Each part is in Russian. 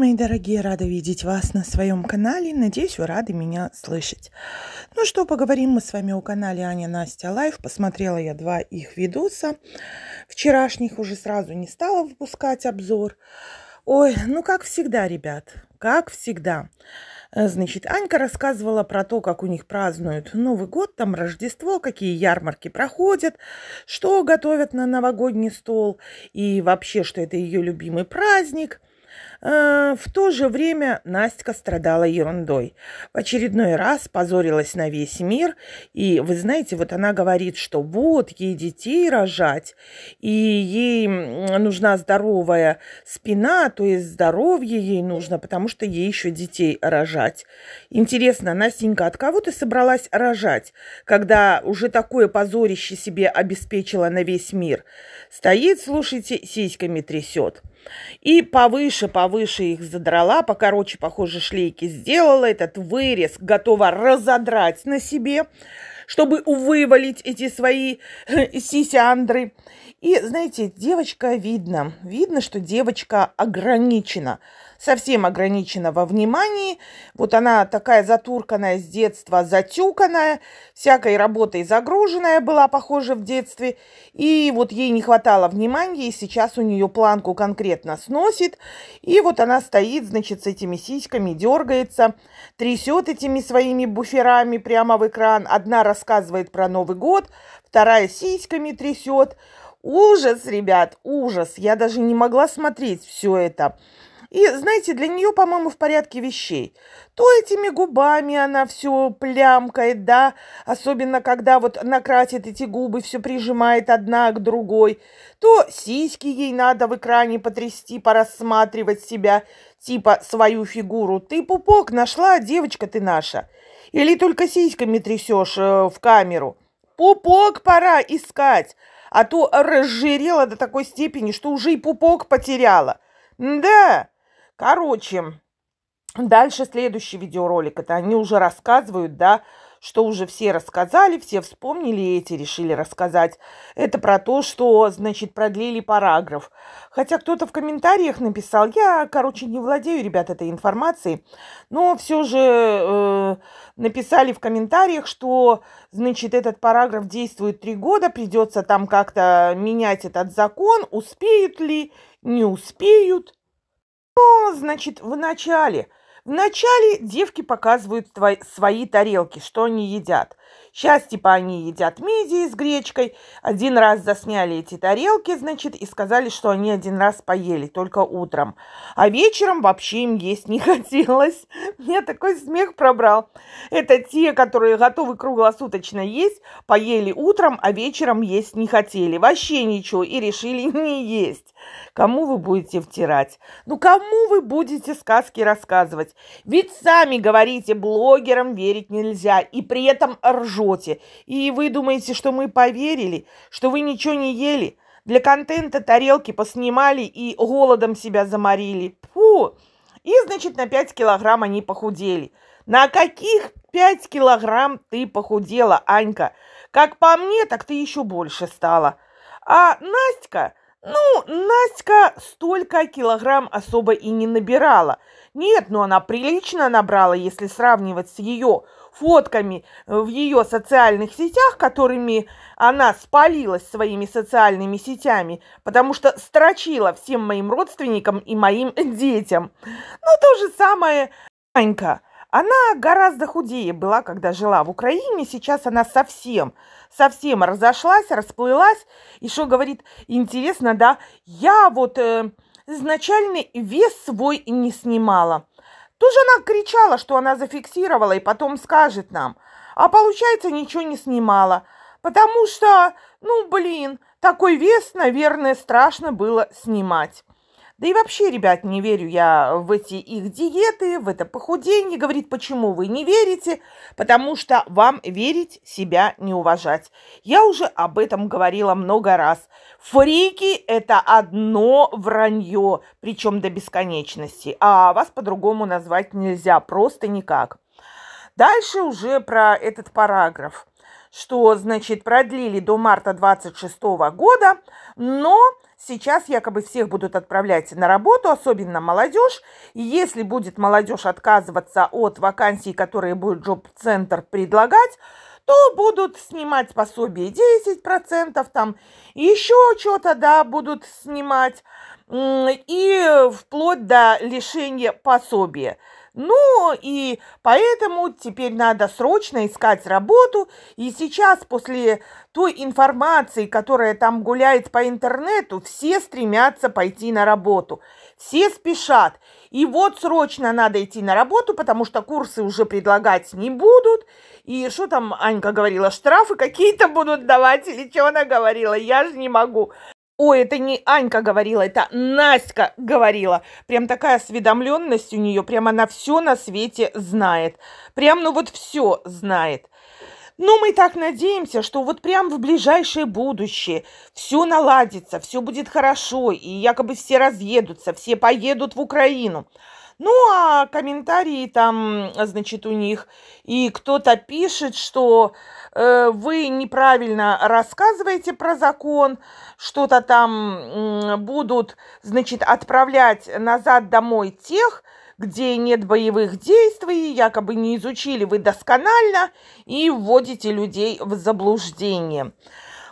Мои дорогие, рада видеть вас на своем канале. Надеюсь, вы рады меня слышать. Ну что, поговорим мы с вами о канале Аня Настя Лайв. Посмотрела я два их видоса. Вчерашних уже сразу не стала выпускать обзор. Ой, ну как всегда, ребят, как всегда. Э, значит, Анька рассказывала про то, как у них празднуют Новый год, там Рождество, какие ярмарки проходят, что готовят на новогодний стол и вообще, что это ее любимый праздник – Э, в то же время Настя страдала ерундой. В очередной раз позорилась на весь мир. И, вы знаете, вот она говорит, что вот, ей детей рожать, и ей нужна здоровая спина, то есть здоровье ей нужно, потому что ей еще детей рожать. Интересно, Настенька, от кого ты собралась рожать, когда уже такое позорище себе обеспечила на весь мир? Стоит, слушайте, сиськами трясет. И повыше, повыше их задрала, покороче, похоже, шлейки сделала. Этот вырез готова разодрать на себе, чтобы вывалить эти свои сисяндры. И, знаете, девочка видно, видно, что девочка ограничена совсем ограничена во внимании. Вот она такая затурканная с детства, затюканная, всякой работой загруженная была, похоже, в детстве. И вот ей не хватало внимания, и сейчас у нее планку конкретно сносит. И вот она стоит, значит, с этими сиськами, дергается, трясет этими своими буферами прямо в экран. Одна рассказывает про Новый год, вторая сиськами трясет. Ужас, ребят, ужас. Я даже не могла смотреть все это. И, знаете, для нее, по-моему, в порядке вещей. То этими губами она все плямкает, да, особенно когда вот накратит эти губы, все прижимает одна к другой. То сиськи ей надо в экране потрясти, порассматривать себя, типа свою фигуру. Ты пупок нашла, девочка ты наша. Или только сиськами трясешь э, в камеру. Пупок пора искать, а то разжирела до такой степени, что уже и пупок потеряла. Да, Короче, дальше следующий видеоролик. Это они уже рассказывают, да, что уже все рассказали, все вспомнили, эти решили рассказать. Это про то, что, значит, продлили параграф. Хотя кто-то в комментариях написал, я, короче, не владею, ребят, этой информацией, но все же э, написали в комментариях, что, значит, этот параграф действует три года, придется там как-то менять этот закон, успеют ли, не успеют значит, в начале Вначале девки показывают твои, свои тарелки, что они едят. Сейчас, типа, они едят мидии с гречкой. Один раз засняли эти тарелки, значит, и сказали, что они один раз поели, только утром. А вечером вообще им есть не хотелось. Мне такой смех пробрал. Это те, которые готовы круглосуточно есть, поели утром, а вечером есть не хотели. Вообще ничего и решили не есть. Кому вы будете втирать? Ну, кому вы будете сказки рассказывать? Ведь сами говорите, блогерам верить нельзя, и при этом ржете. И вы думаете, что мы поверили, что вы ничего не ели, для контента тарелки поснимали и голодом себя заморили. Фу! И, значит, на 5 килограмм они похудели. На каких 5 килограмм ты похудела, Анька? Как по мне, так ты еще больше стала. А Настя ну, Настя столько килограмм особо и не набирала. Нет, но ну, она прилично набрала, если сравнивать с ее фотками э, в ее социальных сетях, которыми она спалилась своими социальными сетями, потому что строчила всем моим родственникам и моим детям. Ну, то же самое Анька. Она гораздо худее была, когда жила в Украине. Сейчас она совсем, совсем разошлась, расплылась. И что говорит, интересно, да, я вот э, изначальный вес свой не снимала. Тоже она кричала, что она зафиксировала и потом скажет нам. А получается, ничего не снимала. Потому что, ну, блин, такой вес, наверное, страшно было снимать. Да и вообще, ребят, не верю я в эти их диеты, в это похудение. Говорит, почему вы не верите? Потому что вам верить, себя не уважать. Я уже об этом говорила много раз. Фрики – это одно вранье, причем до бесконечности. А вас по-другому назвать нельзя, просто никак. Дальше уже про этот параграф, что, значит, продлили до марта 26 года, но сейчас якобы всех будут отправлять на работу, особенно молодежь. И если будет молодежь отказываться от вакансий, которые будет джоб-центр предлагать, то будут снимать пособие 10%, там еще что-то, да, будут снимать, и вплоть до лишения пособия. Ну и поэтому теперь надо срочно искать работу. И сейчас после той информации, которая там гуляет по интернету, все стремятся пойти на работу. Все спешат. И вот срочно надо идти на работу, потому что курсы уже предлагать не будут. И что там Анька говорила, штрафы какие-то будут давать или что она говорила, я же не могу. Ой, это не Анька говорила, это Настя говорила. Прям такая осведомленность у нее, прям она все на свете знает. Прям, ну вот все знает. Но ну, мы так надеемся, что вот прям в ближайшее будущее все наладится, все будет хорошо, и якобы все разъедутся, все поедут в Украину. Ну, а комментарии там, значит, у них. И кто-то пишет, что э, вы неправильно рассказываете про закон, что-то там э, будут, значит, отправлять назад домой тех, где нет боевых действий, якобы не изучили вы досконально и вводите людей в заблуждение.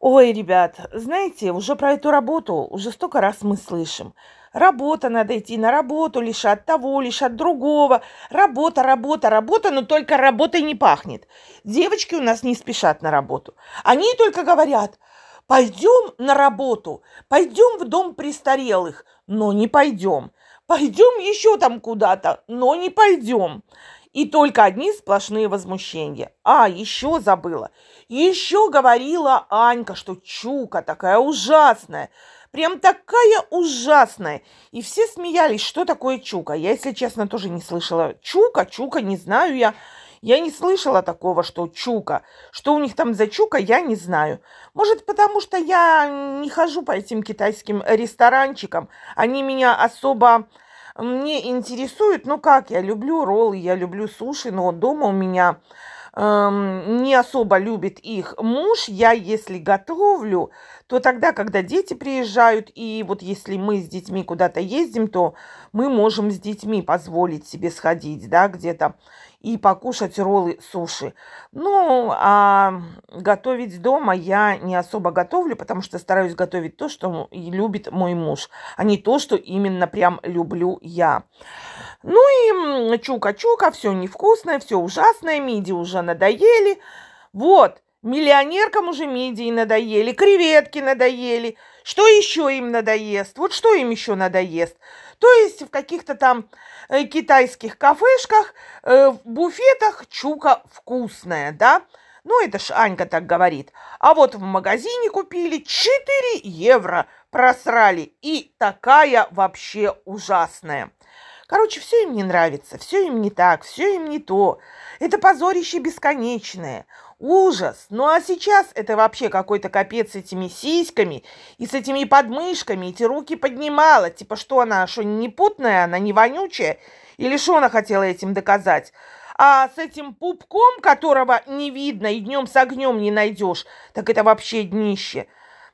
Ой, ребят, знаете, уже про эту работу уже столько раз мы слышим. Работа, надо идти на работу, лишь от того, лишь от другого. Работа, работа, работа, но только работой не пахнет. Девочки у нас не спешат на работу. Они только говорят, пойдем на работу, пойдем в дом престарелых, но не пойдем. Пойдем еще там куда-то, но не пойдем. И только одни сплошные возмущения. А, еще забыла. Еще говорила Анька, что Чука такая ужасная. Прям такая ужасная. И все смеялись, что такое Чука. Я, если честно, тоже не слышала. Чука, Чука, не знаю я. Я не слышала такого, что чука. Что у них там за чука, я не знаю. Может, потому что я не хожу по этим китайским ресторанчикам. Они меня особо мне интересует, ну как, я люблю роллы, я люблю суши, но дома у меня эм, не особо любит их муж. Я, если готовлю, то тогда, когда дети приезжают, и вот если мы с детьми куда-то ездим, то мы можем с детьми позволить себе сходить, да, где-то и покушать роллы суши. Ну, а готовить дома я не особо готовлю, потому что стараюсь готовить то, что любит мой муж, а не то, что именно прям люблю я. Ну и чука-чука, все невкусное, все ужасное, миди уже надоели. Вот, Миллионеркам уже мидии надоели, креветки надоели. Что еще им надоест? Вот что им еще надоест? То есть в каких-то там э, китайских кафешках, э, в буфетах чука вкусная, да? Ну, это ж Анька так говорит. А вот в магазине купили 4 евро, просрали. И такая вообще ужасная. Короче, все им не нравится, все им не так, все им не то. Это позорище бесконечное. Ужас! Ну а сейчас это вообще какой-то капец с этими сиськами и с этими подмышками. Эти руки поднимала. Типа, что она, что не путная, она не вонючая? Или что она хотела этим доказать? А с этим пупком, которого не видно и днем с огнем не найдешь, так это вообще днище.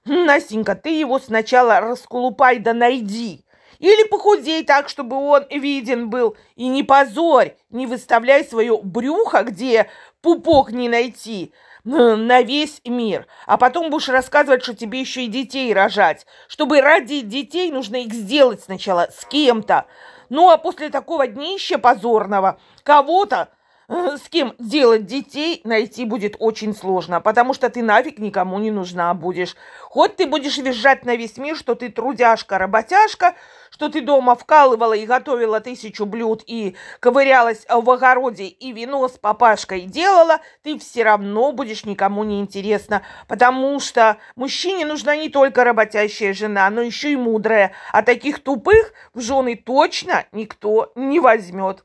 Хм, Настенька, ты его сначала расколупай да найди. Или похудей так, чтобы он виден был. И не позорь, не выставляй свое брюхо, где пупок не найти, на весь мир. А потом будешь рассказывать, что тебе еще и детей рожать. Чтобы ради детей, нужно их сделать сначала с кем-то. Ну, а после такого днища позорного кого-то с кем делать детей найти будет очень сложно, потому что ты нафиг никому не нужна будешь. Хоть ты будешь визжать на весь мир, что ты трудяшка-работяшка, что ты дома вкалывала и готовила тысячу блюд и ковырялась в огороде и вино с папашкой делала, ты все равно будешь никому не интересна, потому что мужчине нужна не только работящая жена, но еще и мудрая, а таких тупых в жены точно никто не возьмет.